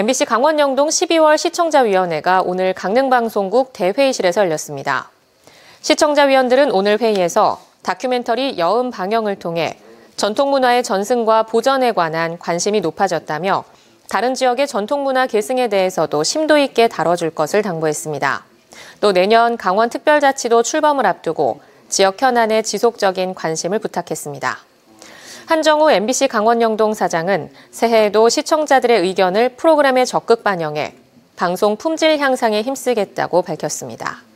MBC 강원영동 12월 시청자위원회가 오늘 강릉방송국 대회의실에서 열렸습니다. 시청자위원들은 오늘 회의에서 다큐멘터리 여음 방영을 통해 전통문화의 전승과 보전에 관한 관심이 높아졌다며 다른 지역의 전통문화 계승에 대해서도 심도 있게 다뤄줄 것을 당부했습니다. 또 내년 강원특별자치도 출범을 앞두고 지역 현안에 지속적인 관심을 부탁했습니다. 한정우 MBC 강원영동 사장은 새해에도 시청자들의 의견을 프로그램에 적극 반영해 방송 품질 향상에 힘쓰겠다고 밝혔습니다.